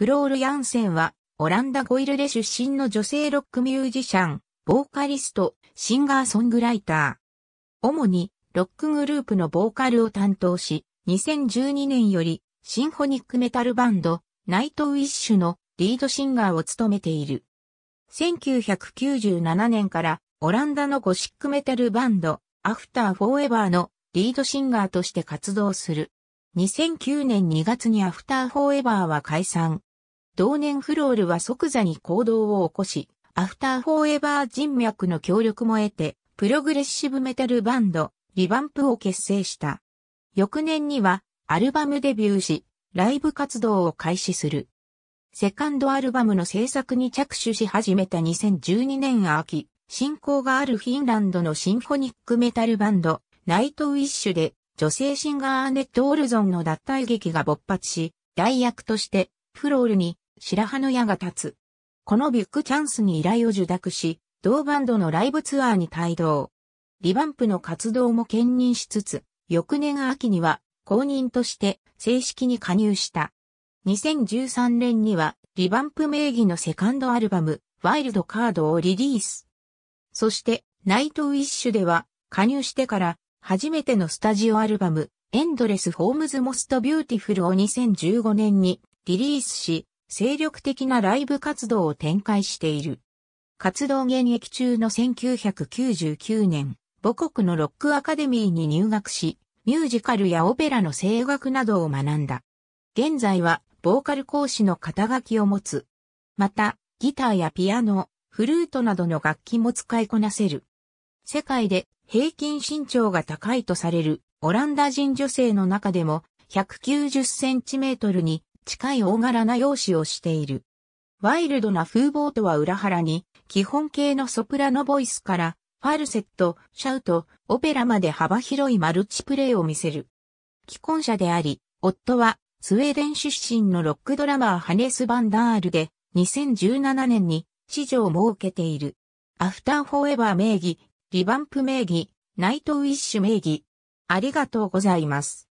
フロール・ヤンセンは、オランダ・ゴイルレ出身の女性ロックミュージシャン、ボーカリスト、シンガーソングライター。主に、ロックグループのボーカルを担当し、2012年より、シンフォニックメタルバンド、ナイト・ウィッシュのリードシンガーを務めている。1997年から、オランダのゴシックメタルバンド、アフター・フォーエバーのリードシンガーとして活動する。2009年2月にアフター・フォーエバーは解散。同年フロールは即座に行動を起こし、アフターフォーエバー人脈の協力も得て、プログレッシブメタルバンド、リバンプを結成した。翌年には、アルバムデビューし、ライブ活動を開始する。セカンドアルバムの制作に着手し始めた2012年秋、進行があるフィンランドのシンフォニックメタルバンド、ナイトウィッシュで、女性シンガーアーネット・オルゾンの脱退劇が勃発し、代役として、フロールに白羽の矢が立つ。このビッグチャンスに依頼を受諾し、同バンドのライブツアーに帯同。リバンプの活動も兼任しつつ、翌年秋には公認として正式に加入した。2013年にはリバンプ名義のセカンドアルバム、ワイルドカードをリリース。そして、ナイトウィッシュでは、加入してから初めてのスタジオアルバム、エンドレス・ホームズ・モスト・ビューティフルを2015年にリリースし、精力的なライブ活動を展開している。活動現役中の1999年、母国のロックアカデミーに入学し、ミュージカルやオペラの声楽などを学んだ。現在は、ボーカル講師の肩書きを持つ。また、ギターやピアノ、フルートなどの楽器も使いこなせる。世界で平均身長が高いとされるオランダ人女性の中でも190センチメートルに近い大柄な容姿をしている。ワイルドな風貌とは裏腹に、基本形のソプラノボイスから、ファルセット、シャウト、オペラまで幅広いマルチプレイを見せる。既婚者であり、夫は、スウェーデン出身のロックドラマーハネス・バンダールで、2017年に、市場を設けている。アフターフォーエバー名義、リバンプ名義、ナイトウィッシュ名義。ありがとうございます。